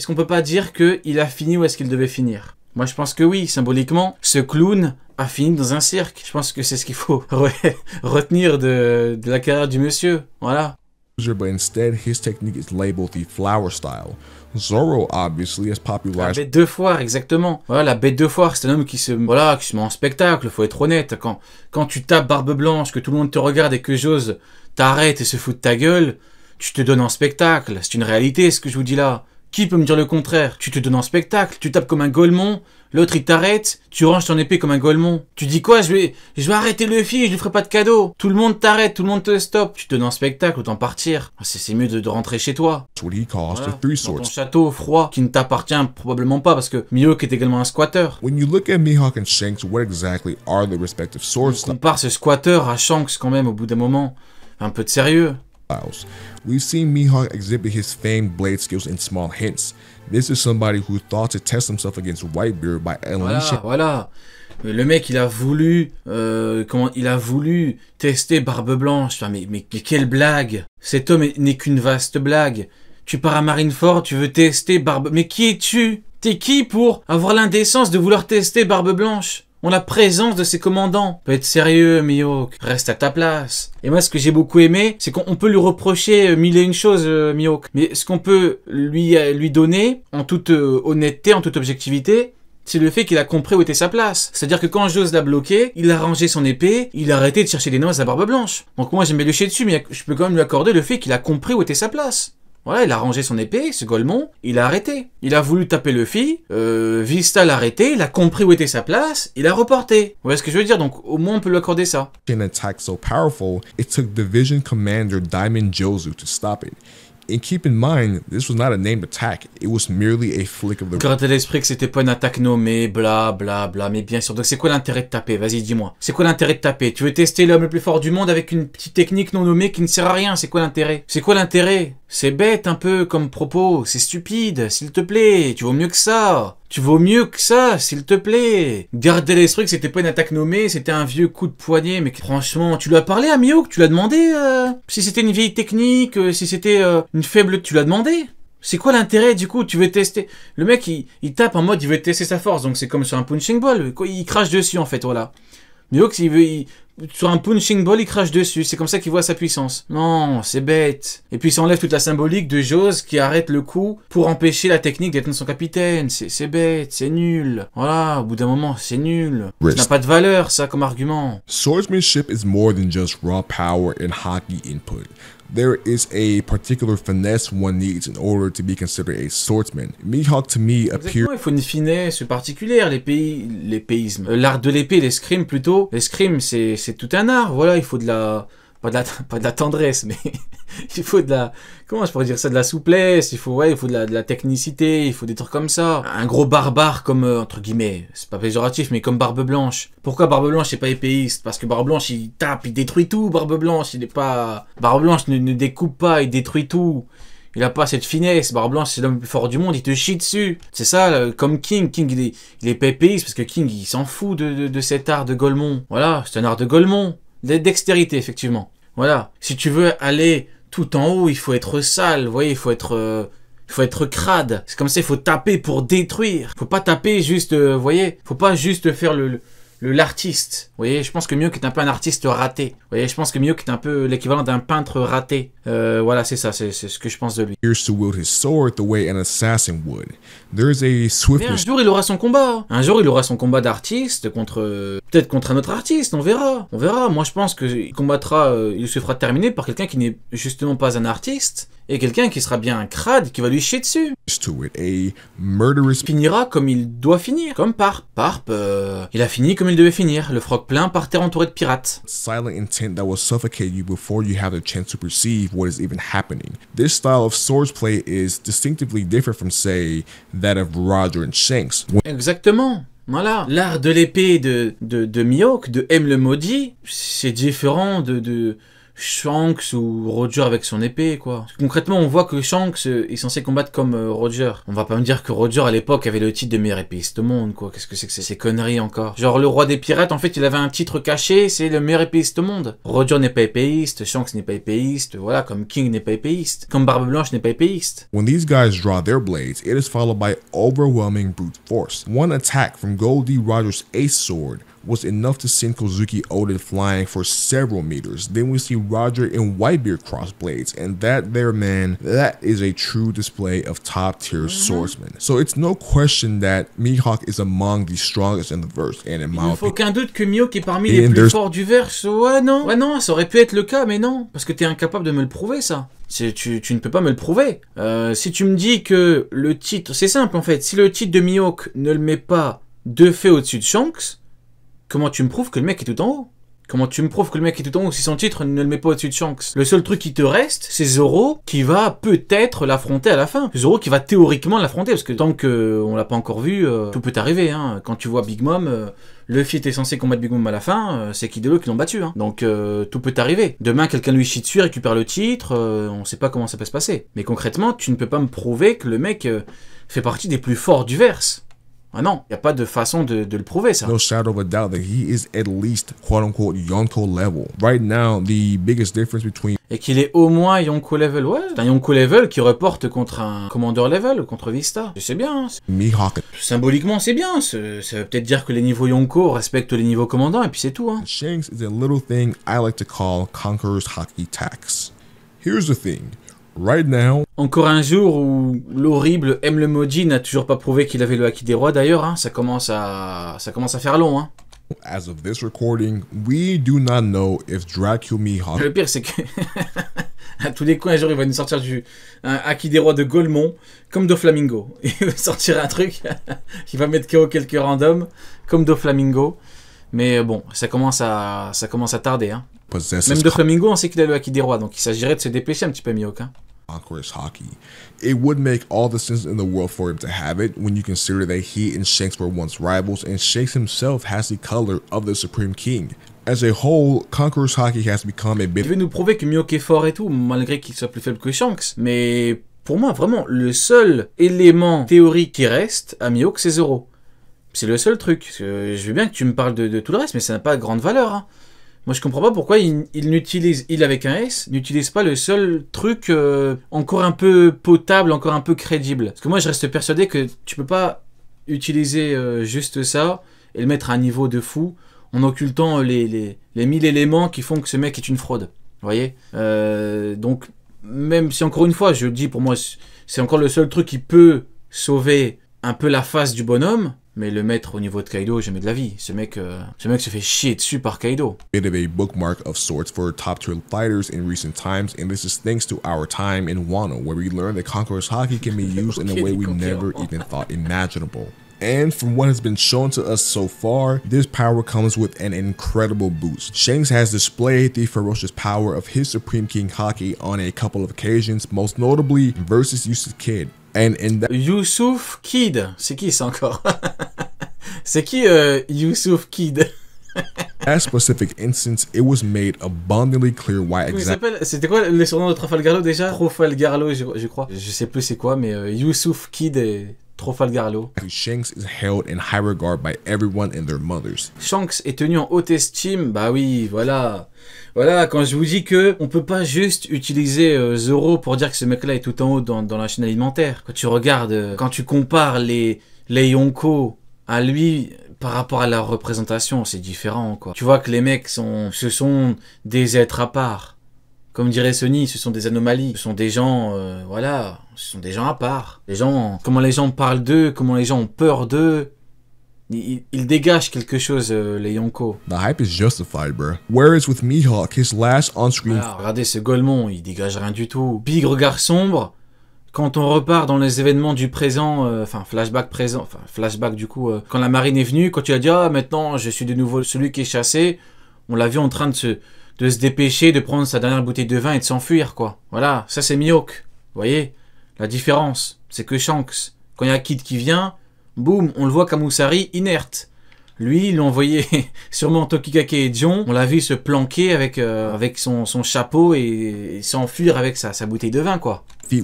Est-ce qu'on peut pas dire qu'il a fini où est-ce qu'il devait finir Moi je pense que oui, symboliquement, ce clown a fini dans un cirque. Je pense que c'est ce qu'il faut retenir de, la carrière du monsieur. Voilà. La bête de foire, exactement. Voilà, la bête de foire, c'est un homme qui se, voilà, qui met en spectacle. Faut être honnête. Quand, quand tu tapes barbe blanche, que tout le monde te regarde et que j'ose t'arrête et se fout de ta gueule, tu te donnes en spectacle. C'est une réalité, ce que je vous dis là. Qui peut me dire le contraire Tu te donnes en spectacle, tu tapes comme un golemon, l'autre il t'arrête, tu ranges ton épée comme un golemon. Tu dis quoi Je vais je vais arrêter le je je lui ferai pas de cadeau. Tout le monde t'arrête, tout le monde te stoppe. Tu te donnes en spectacle, autant partir. Ah, c'est mieux de, rentrer chez toi. Voilà, dans ton château froid qui ne t'appartient probablement pas parce que Mihawk est également un squatter. On compare ce squatter à Shanks quand même au bout d'un moment. Un peu de sérieux. Voilà, Le mec, il a voulu, euh, comment, il a voulu tester Barbe Blanche. mais, mais, mais quelle blague Cet homme n'est qu'une vaste blague. Tu pars à Marineford, tu veux tester Barbe... Mais qui es-tu T'es qui pour avoir l'indécence de vouloir tester Barbe Blanche on a présence de ses commandants. Peut être sérieux, Mihawk. Reste à ta place. Et moi, ce que j'ai beaucoup aimé, c'est qu'on peut lui reprocher euh, mille et une choses, euh, Mais ce qu'on peut lui, euh, lui donner, en toute euh, honnêteté, en toute objectivité, c'est le fait qu'il a compris où était sa place. C'est-à-dire que quand Jose l'a bloqué, il a rangé son épée, il a arrêté de chercher des noix à barbe blanche. Donc moi j'aimais le chier dessus, mais je peux quand même lui accorder le fait qu'il a compris où était sa place. Voilà, il a rangé son épée, ce Golemon, il a arrêté. Il a voulu taper Luffy, euh, Vista l'a arrêté, il a compris où était sa place, il a reporté. Vous voyez ce que je veux dire Donc au moins on peut lui accorder ça. Une attack l'esprit que c'était pas une attaque nommée, bla bla bla, mais bien sûr. Donc c'est quoi l'intérêt de taper Vas-y, dis-moi. C'est quoi l'intérêt de taper Tu veux tester l'homme le plus fort du monde avec une petite technique non nommée qui ne sert à rien, c'est quoi l'intérêt C'est quoi l'intérêt c'est bête un peu comme propos, c'est stupide, s'il te plaît, tu vaux mieux que ça. Tu vaux mieux que ça, s'il te plaît. Gardez l'esprit que c'était pas une attaque nommée, c'était un vieux coup de poignet, mais franchement, tu lui as parlé à Mio, tu l'as demandé euh, si c'était une vieille technique, euh, si c'était euh, une faible, tu l'as demandé. C'est quoi l'intérêt du coup Tu veux tester Le mec, il, il, tape en mode, il veut tester sa force, donc c'est comme sur un punching ball. Il crache dessus en fait, voilà. Mais Hawks, il veut, sur un punching ball, il crache dessus. C'est comme ça qu'il voit sa puissance. Non, c'est bête. Et puis il s'enlève toute la symbolique de Jose qui arrête le coup pour empêcher la technique d'être son capitaine. C'est bête, c'est nul. Voilà, au bout d'un moment, c'est nul. Ça n'a pas de valeur, ça, comme argument. Swordsmanship is more than just raw power and hockey input there is a particular finesse one needs in order to be considered a swordsman. Mihawk to me appears. Il faut une finesse particulière, les pays, l'épéisme, euh, l'art de l'épée, l'escrime plutôt. L'escrime, c'est tout un art. Voilà, il faut de la pas de la, tendresse, mais il faut de la, comment je pourrais dire ça, de la souplesse, il faut, ouais, il faut de la, de la technicité, il faut des trucs comme ça. Un gros barbare comme, euh, entre guillemets, c'est pas péjoratif, mais comme Barbe Blanche. Pourquoi Barbe Blanche c'est pas épéiste? Parce que Barbe Blanche il tape, il détruit tout, Barbe Blanche, il est pas, Barbe Blanche ne, découpe pas, il détruit tout. Il a pas cette finesse. Barbe Blanche, c'est l'homme le plus fort du monde. Il te chie dessus. C'est ça, euh, comme King. King, il est, il est parce que King, il s'en fout de, cet art de Golemon. Voilà, c'est un art de Golemon de dextérité, effectivement. Voilà. Si tu veux aller tout en haut, il faut être sale, vous voyez, il faut être... Euh, il faut être crade. C'est comme ça, il faut taper pour détruire. Faut pas taper juste, euh, vous voyez, faut pas juste faire le l'artiste voyez, je pense que Miyok est un peu un artiste raté. Vous voyez, je pense que qui est un peu l'équivalent d'un peintre raté. Euh, voilà, c'est ça, c'est ce que je pense de lui. un jour, il aura son combat. Un jour, il aura son combat d'artiste contre... Peut-être contre un autre artiste, on verra. On verra. Moi, je pense qu'il combattra... Euh, il se fera terminer par quelqu'un qui n'est justement pas un artiste et quelqu'un qui sera bien un crade qui va lui chier dessus. Finira comme il doit finir, comme par par euh, il a fini comme il devait finir, le froc plein par terre entouré de pirates. Silent intent that will suffocate you before you have a chance to perceive what is even happening. This style of swords play is distinctively different from say that of Roger and Shanks. Exactement. Voilà, l'art de l'épée de, de, de Mihawk, de M le maudit, c'est différent de, de, Shanks ou Roger avec son épée, quoi. Concrètement, on voit que Shanks euh, est censé combattre comme euh, Roger. On va pas me dire que Roger, à l'époque, avait le titre de meilleur épéiste au monde, quoi. Qu'est-ce que c'est que ces conneries encore Genre, le roi des pirates, en fait, il avait un titre caché, c'est le meilleur épéiste au monde. Roger n'est pas épéiste, Shanks n'est pas épéiste, voilà, comme King n'est pas épéiste, comme Barbe Blanche n'est pas épéiste. When these guys draw their blades, it is followed brute force. One attack from Goldie Roger's ace sword was enough to send Kozuki odin flying for several meters. Then we see Roger and Whitebeard cross blades, and that there, man, that is a true display of top tier mm-hmm. swordsman. So it's no question that Mihawk is among the strongest in the verse, and in my Il ne faut aucun doute que Mihawk est parmi les plus forts du verse. Ouais non, ouais non, ça aurait pu être le cas, mais non, parce que t'es incapable de me le prouver ça. Tu, tu, ne peux pas me le prouver. Euh, si tu me dis que le titre, c'est simple en fait, si le titre de Mihawk ne le met pas deux faits au-dessus de Shanks, Comment tu me prouves que le mec est tout en haut Comment tu me prouves que le mec est tout en haut si son titre ne le met pas au-dessus de Shanks Le seul truc qui te reste, c'est Zoro qui va peut-être l'affronter à la fin. Zoro qui va théoriquement l'affronter parce que tant qu'on euh, l'a pas encore vu, euh, tout peut arriver. Hein. Quand tu vois Big Mom, euh, Luffy était censé combattre Big Mom à la fin, c'est Kid qui l'ont battu. Hein. Donc tout peut arriver. Demain, quelqu'un lui chie dessus, récupère le titre, on sait pas comment ça peut se passer. Mais concrètement, tu ne peux pas me prouver que le mec fait partie des plus forts du verse. Ah non, il a pas de façon de, le prouver, ça. No shadow of a doubt that he is at least, quote unquote, Yonko level. Right now, the biggest difference between... Et qu'il est au moins Yonko level, ouais. un Yonko level qui reporte contre un Commander level, contre Vista. C'est bien. Hein. Mihawk. Symboliquement, c'est bien. Ça veut peut-être dire que les niveaux Yonko respectent les niveaux commandants, et puis c'est tout. Hein. Shanks is a little thing I like to call Conqueror's Hockey Tax. Here's the thing now. Encore un jour où l'horrible M. Le Moji n'a toujours pas prouvé qu'il avait le Haki des rois d'ailleurs, hein, ça, commence à... ça commence à faire long. Le pire c'est que... à tous les coins, jour, il va nous sortir du un acquis des rois de Gaulmont, comme Do Flamingo. Il va sortir un truc, qui va mettre KO quelques randoms, comme Do Flamingo. Mais euh, bon, ça commence à, ça commence à tarder. Hein. Même de Flamingo, on sait qu'il a le Haki des rois, donc il s'agirait de se dépêcher un petit peu, Myok. Hein. Conqueror's hockey. It would make all the sense in the world for him to have it when you consider that he and Shanks were once rivals, and Shanks himself has the color of the Supreme King. As a whole, Conqueror's hockey has become a bit. Il veut nous prouver que Mioke est fort et tout, malgré qu'il soit plus faible que Shanks, mais pour moi, vraiment, le seul élément théorique qui reste à Mihawk, c'est Zoro. C'est le seul truc. je veux bien que tu me parles de, de tout le reste, mais ça n'a pas grande valeur. Hein. Moi, je comprends pas pourquoi il, n'utilise, il avec un S, n'utilise pas le seul truc euh, encore un peu potable, encore un peu crédible. Parce que moi, je reste persuadé que tu peux pas utiliser euh, juste ça et le mettre à un niveau de fou en occultant les, les, mille éléments qui font que ce mec est une fraude. Vous voyez euh, Donc, même si encore une fois, je dis pour moi, c'est encore le seul truc qui peut sauver un peu la face du bonhomme, mais le mettre au niveau de Kaido, jamais de la vie. Ce mec, euh, ce mec se fait chier dessus par Kaido. Bit of a bookmark of sorts for top tier fighters in recent times, and this is thanks to our time in Wano, where we learned that Conqueror's Hockey can be used in a way we never even thought imaginable and from what has been shown to us so far, this power comes with an incredible boost. Shanks has displayed the ferocious power of his Supreme King Haki on a couple of occasions, most notably versus Yusuf Kid. And in that Yusuf Kid, c'est qui ça encore C'est qui euh, Yusuf Kid that specific instance, it was made abundantly clear why exactly. C'était quoi le surnom de Trafalgarlo déjà Trafalgarlo, je, je, crois. Je sais plus c'est quoi, mais euh, Yusuf Kid est Shanks Shanks est tenu en haute estime, bah oui, voilà. Voilà, quand je vous dis que on peut pas juste utiliser euh, Zoro pour dire que ce mec-là est tout en haut dans, la chaîne alimentaire. Quand tu regardes, euh, quand tu compares les, les Yonko à lui, par rapport à la représentation, c'est différent, quoi. Tu vois que les mecs sont, ce sont des êtres à part. Comme dirait Sony, ce sont des anomalies, ce sont des gens, euh, voilà, ce sont des gens à part. Les gens, comment les gens parlent d'eux, comment les gens ont peur d'eux. Ils, dégagent quelque chose, euh, les Yonko. The hype is justified, bro. Whereas with Mihawk, his last on-screen. Ah, regardez ce Golemon, il dégage rien du tout. Big regard sombre. Quand on repart dans les événements du présent, euh, enfin flashback présent, enfin flashback du coup, quand la marine est venue, quand tu as dit ah maintenant je suis de nouveau celui qui est chassé, on l'a vu en train de se de se dépêcher de prendre sa dernière bouteille de vin et de s'enfuir, quoi. Voilà, ça c'est Mihawk. Vous voyez La différence, c'est que Shanks, quand il y a Kid qui vient, boum, on le voit Kamusari, inerte. Lui, il l'a envoyé sûrement Tokikake et Jon On l'a vu se planquer avec, euh, avec son, chapeau et, s'enfuir avec sa, sa, bouteille de vin, quoi. Et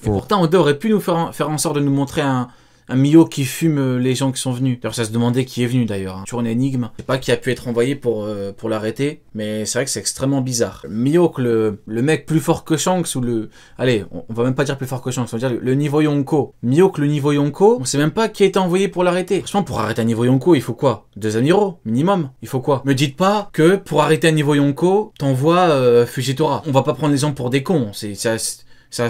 pourtant, on aurait pu nous faire, faire en sorte de nous montrer un, un Mio qui fume euh, les gens qui sont venus. D'ailleurs, ça se demandait qui est venu d'ailleurs. Hein. Toujours une énigme, je pas qui a pu être envoyé pour, euh, pour l'arrêter, mais c'est vrai que c'est extrêmement bizarre. Mio, le, le mec plus fort que Shanks ou le. Allez, on, va même pas dire plus fort que Shanks, on va dire le niveau Yonko. Mio, le niveau Yonko, on sait même pas qui a été envoyé pour l'arrêter. Franchement, pour arrêter un niveau Yonko, il faut quoi Deux amiraux, minimum. Il faut quoi Me dites pas que pour arrêter un niveau Yonko, t'envoies euh, Fujitora. On va pas prendre les gens pour des cons, c'est ça.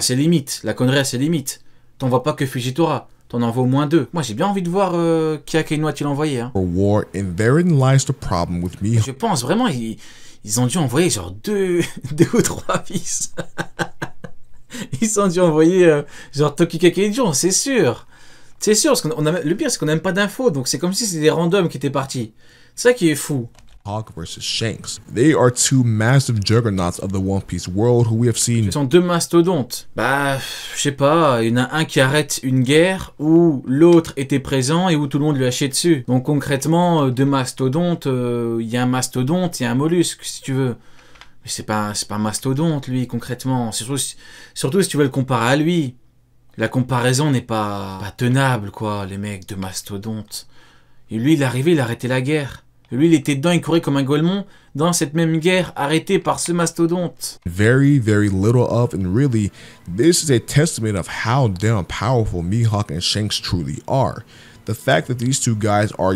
ses limites, la connerie a ses limites. T'envoies pas que Fujitora t'en envoies au moins deux. Moi, j'ai bien envie de voir euh, qui a quelle noix tu envoyé. Hein. Je pense vraiment, ils, ont dû envoyer genre deux, deux ou trois fils. ils ont dû envoyer euh, genre Toki c'est sûr. C'est sûr, qu'on a, le pire, c'est qu'on n'a même pas d'infos, donc c'est comme si c'était des randoms qui étaient partis. C'est ça qui est fou. Hawk Shanks. Ce sont deux mastodontes. Bah, je sais pas, il y en a un qui arrête une guerre où l'autre était présent et où tout le monde lui a chié dessus. Donc concrètement, euh, deux mastodontes, euh, il y a un mastodonte et un mollusque si tu veux. Mais c'est pas, c'est pas un mastodonte lui concrètement. Surtout si, tu veux le comparer à lui. La comparaison n'est pas, tenable quoi, les mecs de mastodontes. Et lui, il est arrivé, il a arrêté la guerre. Lui, il était dedans, il courait comme un golemon dans cette même guerre arrêtée par ce mastodonte. Very, very little of, and really, this is a testament of how damn powerful and Shanks truly are. The fact that these two guys are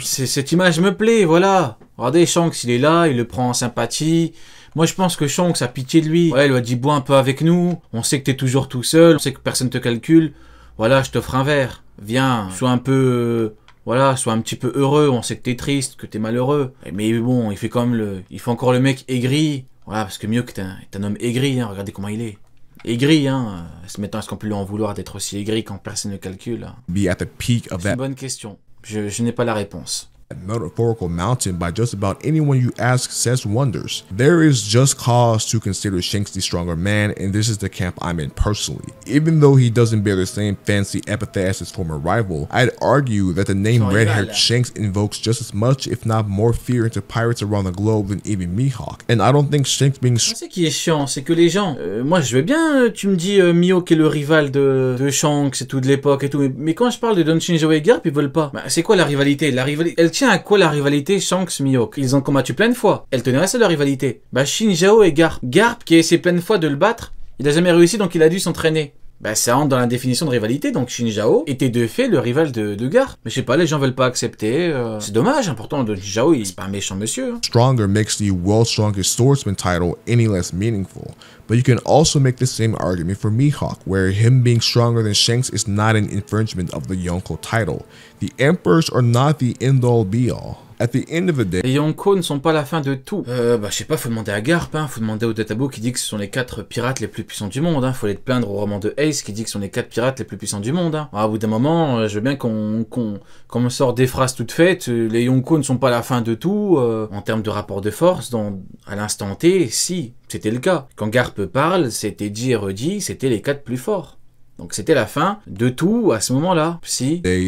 Cette image me plaît, voilà. Regardez, Shanks, il est là, il le prend en sympathie. Moi, je pense que Shanks a pitié de lui. Ouais, il lui a dit bois un peu avec nous. On sait que t'es toujours tout seul. On sait que personne te calcule. Voilà, je t'offre un verre. Viens, sois un peu euh, voilà, sois un petit peu heureux, on sait que t'es triste, que t'es malheureux. Mais bon, il fait comme le... Il fait encore le mec aigri. Voilà, parce que mieux que t'es un, homme aigri, hein, regardez comment il est. Aigri, hein. Euh, Maintenant, est-ce qu'on peut lui en vouloir d'être aussi aigri quand personne ne calcule hein? C'est une bonne question. je n'ai pas la réponse. metaphorical mountain by just about anyone you ask says wonders. There is just cause to consider Shanks the stronger man and this is the camp I'm in personally. Even though he doesn't bear the same fancy epithet as his former rival, I'd argue that the name red-haired Shanks invokes just as much if not more fear into pirates around the globe than even Mihawk. And I don't think Shanks being... Ah, c'est qui est chiant, c'est que les gens... Euh, moi je veux bien, euh, tu me dis euh, Mihawk est le rival de, de Shanks et tout de l'époque et tout, mais, mais, quand je parle de Don Shinjo Egar, ils veulent pas. Bah, c'est quoi la rivalité La rivalité... Tiens à quoi la rivalité shanks Miyok Ils ont combattu plein de fois. Elle tenait à ça la rivalité. Bah Shinjao et Garp. Garp qui a essayé plein de fois de le battre, il n'a jamais réussi donc il a dû s'entraîner. Bah ça rentre dans la définition de rivalité, donc Shinjao était de fait le rival de, de Mais je sais pas, les gens veulent pas accepter. Euh, c'est dommage, important, de Zhao, il est pas un méchant monsieur. Hein. Stronger makes the world's strongest swordsman title any less meaningful. But you can also make the same argument for Mihawk, where him being stronger than Shanks is not an infringement of the Yonko title. The emperors are not the end-all be-all. Les Yonko ne sont pas la fin de tout. Euh, bah, je sais pas, faut demander à Garp, hein, faut demander au Databo qui dit que ce sont les quatre pirates les plus puissants du monde, hein, faut aller te plaindre au roman de Ace qui dit que ce sont les quatre pirates les plus puissants du monde. Hein. à ah, bout d'un moment, euh, je veux bien qu'on qu'on qu'on me sort des phrases toutes faites, euh, les Yonko ne sont pas la fin de tout, euh, en termes de rapport de force, dans, à l'instant T, si, c'était le cas. Quand Garp parle, c'était dit et redit, c'était les quatre plus forts. Donc c'était la fin de tout à ce moment-là. Si. J'ai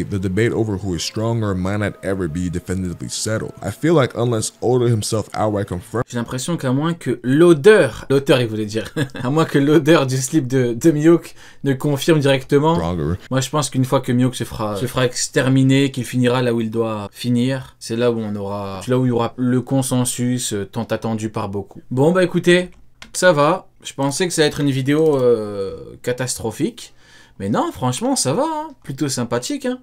l'impression qu'à moins que l'odeur, l'auteur il voulait dire, à moins que l'odeur du slip de, de ne confirme directement. Moi je pense qu'une fois que Miyok se fera, se exterminer, qu'il finira là où il doit finir, c'est là où on aura, là où il y aura le consensus euh, tant attendu par beaucoup. Bon bah écoutez, ça va. Je pensais que ça allait être une vidéo euh, catastrophique. Mais non, franchement, ça va, hein. plutôt sympathique. Hein